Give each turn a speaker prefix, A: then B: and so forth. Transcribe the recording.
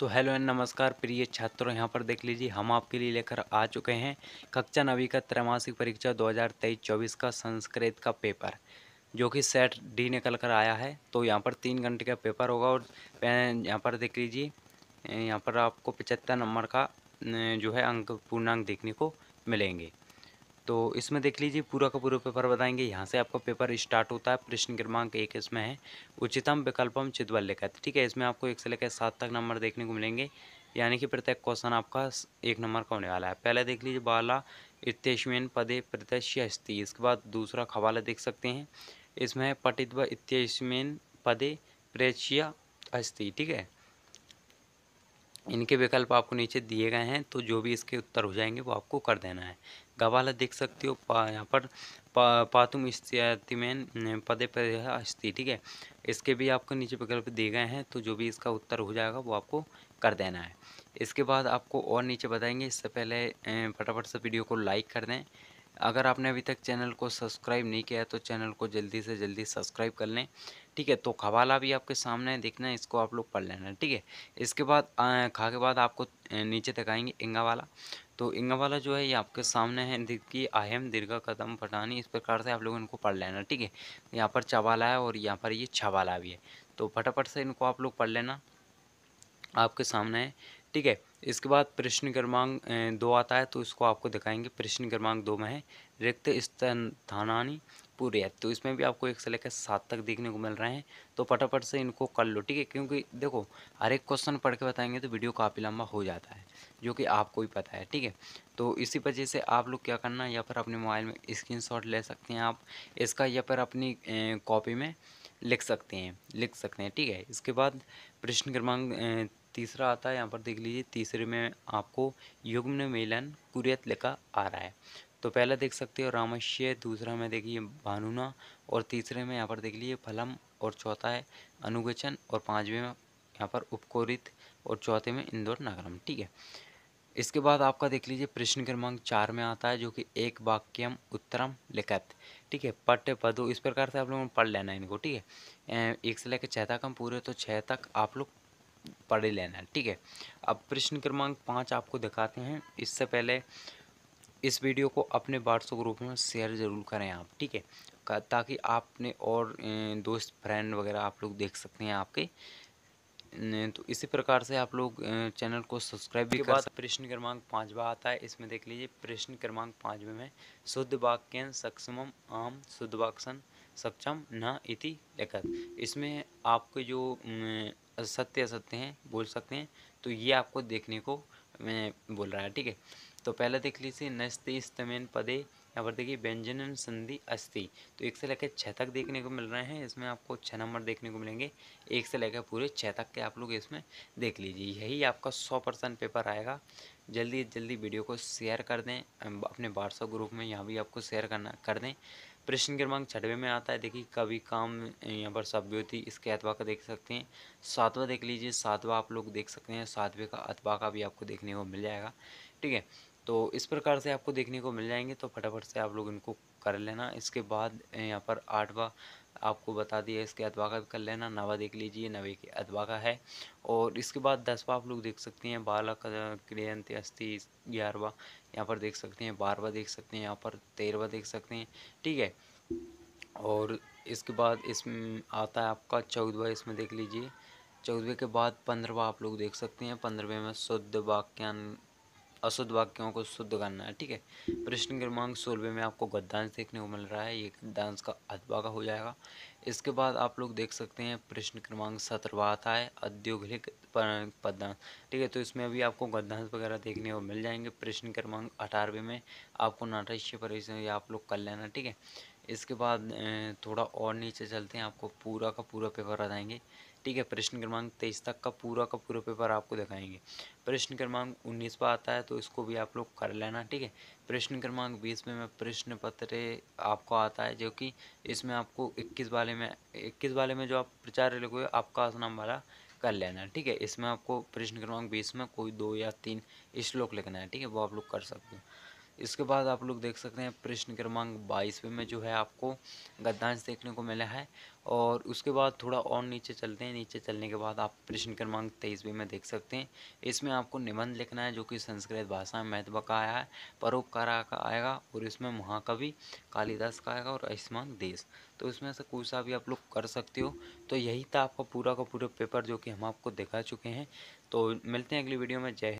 A: तो hello and नमस्कार प्रिय छात्रों यहाँ पर देख लीजिए हम आपके लिए लेकर आ चुके हैं कक्षा नवी का त्रैमासिक परीक्षा 2023-24 का संस्कृत का पेपर जो कि सेट डी निकल कर आया है तो यहाँ पर तीन घंटे का पेपर होगा और यहाँ पर देख लीजिए यहाँ पर आपको पचहत्तर नंबर का जो है अंक पूर्णांक देखने को मिलेंगे तो इसमें देख लीजिए पूरा का पूरा पेपर बताएंगे यहाँ से आपका पेपर स्टार्ट होता है प्रश्न क्रमांक एक इसमें है उच्चतम विकल्पम चितवल लिखा है ठीक है इसमें आपको एक से लेकर सात तक नंबर देखने को मिलेंगे यानी कि प्रत्येक क्वेश्चन आपका एक नंबर का होने वाला है पहले देख लीजिए बाला इत्यश्वेन पदे प्रत्यश्यस्ति इसके बाद दूसरा खवाला देख सकते हैं इसमें है पटित्व इत्यश्वेन पदे प्रत्यक्ष अस्थि ठीक है इनके विकल्प आपको नीचे दिए गए हैं तो जो भी इसके उत्तर हो जाएंगे वो आपको कर देना है गवाला देख सकते हो पा यहाँ पर पा, पातुम स्थितिमैन पदे पर स्थिति ठीक है इसके भी आपको नीचे विकल्प दिए गए हैं तो जो भी इसका उत्तर हो जाएगा वो आपको कर देना है इसके बाद आपको और नीचे बताएंगे इससे पहले फटाफट से वीडियो को लाइक कर दें अगर आपने अभी तक चैनल को सब्सक्राइब नहीं किया है तो चैनल को जल्दी से जल्दी सब्सक्राइब कर लें ठीक है तो खवाला भी आपके सामने है देखना है इसको आप लोग पढ़ लेना ठीक है इसके बाद खा के बाद आपको नीचे तक आएंगे इंगा वाला तो इंगा वाला जो है ये आपके सामने है कि अहम दीर्घा कदम फटानी इस प्रकार से आप लोग इनको पढ़ लेना ठीक है यहाँ पर चवाला है और यहाँ पर ये छवाला भी है तो फटाफट से इनको आप लोग पढ़ लेना आपके सामने है ठीक है इसके बाद प्रश्न क्रमांक दो आता है तो इसको आपको दिखाएंगे प्रश्न क्रमांक दो में है रिक्त स्तन स्थानानी पूरे तो इसमें भी आपको एक से लेकर सात तक देखने को मिल रहे हैं तो फटाफट से इनको कर लो ठीक है क्योंकि देखो हर एक क्वेश्चन पढ़ के बताएंगे तो वीडियो काफ़ी लंबा हो जाता है जो कि आपको ही पता है ठीक है तो इसी वजह से आप लोग क्या करना या फिर अपने मोबाइल में स्क्रीन ले सकते हैं आप इसका या फिर अपनी कॉपी में लिख सकते हैं लिख सकते हैं ठीक है इसके बाद प्रश्न क्रमांक तीसरा आता है यहाँ पर देख लीजिए तीसरे में आपको युग्म मेलन कुरियत लिखा आ रहा है तो पहला देख सकते हो रामश्य दूसरा में देखिए भानुना और तीसरे में यहाँ पर देख लीजिए फलम और चौथा है अनुगचन और पाँचवें में यहाँ पर उपकोरित और चौथे में इंदौर नगरम ठीक है इसके बाद आपका देख लीजिए प्रश्न क्रमांक चार में आता है जो कि एक वाक्यम उत्तरम लिखत ठीक है पट्य पदो इस प्रकार से आप लोगों ने पढ़ लेना इनको ठीक है एक से लेकर छः तक हम पूरे तो छः तक आप लोग पढ़ लेना ठीक है अब प्रश्न क्रमांक पाँच आपको दिखाते हैं इससे पहले इस वीडियो को अपने व्हाट्सअप ग्रुप में शेयर ज़रूर करें आप ठीक है ताकि आपने और दोस्त फ्रेंड वगैरह आप लोग देख सकते हैं आपके तो इसी प्रकार से आप लोग चैनल को सब्सक्राइब भी कर प्रश्न क्रमांक पाँचवा आता है इसमें देख लीजिए प्रश्न क्रमांक पाँचवे में शुद्ध वाक्यन सक्षम आम शुद्ध वाक्सन सक्षम न इति एक इसमें आपके जो सत्य असत्य हैं बोल सकते हैं तो ये आपको देखने को मैं बोल रहा है ठीक है तो पहला देख लीजिए नस्ते स्तमेन पदे यहाँ पर देखिए व्यंजन संधि अस्थि तो एक से लेकर छः तक देखने को मिल रहे हैं इसमें आपको छः नंबर देखने को मिलेंगे एक से लेकर पूरे छः तक के आप लोग इसमें देख लीजिए यही आपका सौ परसेंट पेपर आएगा जल्दी जल्दी वीडियो को शेयर कर दें अपने व्हाट्सअप ग्रुप में यहाँ भी आपको शेयर करना कर दें प्रश्न क्रमांक छठवें में आता है देखिए कवि काम यहाँ पर सभ्योति इसके अथवा का देख सकते हैं सातवां देख लीजिए सातवां आप लोग देख सकते हैं सातवें का अथवा का भी आपको देखने को मिल जाएगा ठीक है तो इस प्रकार से आपको देखने को मिल जाएंगे तो फटाफट से आप लोग इनको कर लेना इसके बाद यहाँ पर आठवा आपको बता दिया इसके अदवा का कर लेना नवा देख लीजिए नवे के अदवा का है और इसके बाद दसवा आप लोग देख सकते हैं बारह क्रियंत अस्थि ग्यारहवा यहाँ पर देख सकते हैं बारहवा देख सकते हैं यहाँ पर तेरहवा देख सकते हैं ठीक है और इसके बाद इसमें आता है आपका चौदवा इसमें देख लीजिए चौदहवें के बाद पंद्रहवा आप लोग देख सकते हैं पंद्रहवें में शुद्ध वाक्यान अशुद्ध वाक्यों को शुद्ध करना है ठीक है प्रश्न क्रमांक सोलवे में आपको गद्दांश देखने को मिल रहा है ये गद्दांश का अथवा हो जाएगा इसके बाद आप लोग देख सकते हैं प्रश्न क्रमांक सत्रवा आता है औद्योगिक पदांश ठीक है तो इसमें अभी आपको गद्दांश वगैरह देखने को मिल जाएंगे प्रश्न क्रमांक अठारहवें में आपको नाटक परीक्षण ये आप लोग कर लेना ठीक है इसके बाद थोड़ा और नीचे चलते हैं आपको पूरा का पूरा पेपर बताएंगे ठीक है प्रश्न क्रमांक तेईस तक का पूरा का पूरा पेपर आपको दिखाएंगे प्रश्न क्रमांक उन्नीस पर आता है तो इसको भी आप लोग कर लेना ठीक है प्रश्न क्रमांक बीस में मैं प्रश्न पत्र आपको आता है जो कि इसमें आपको इक्कीस वाले में इक्कीस वाले में जो आप प्रचार लिखोगे आपका आसनाम वाला कर लेना ठीक है इसमें आपको प्रश्न क्रमांक बीस में कोई दो या तीन श्लोक लिखना है ठीक है वो आप लोग कर सकते हो इसके बाद आप लोग देख सकते हैं प्रश्न क्रमांक बाईस में जो है आपको गद्यांश देखने को मिला है और उसके बाद थोड़ा और नीचे चलते हैं नीचे चलने के बाद आप प्रश्न क्रमांक तेईसवें में देख सकते हैं इसमें आपको निबंध लिखना है जो कि संस्कृत भाषा में महत्व का आया है परोपकार का आएगा और इसमें महाकवि कालिदास का आएगा और आयुष्मान देश तो इसमें से कोई सा भी आप लोग कर सकते हो तो यही था आपका पूरा का पूरा पेपर जो कि हम आपको दिखा चुके हैं तो मिलते हैं अगली वीडियो में जय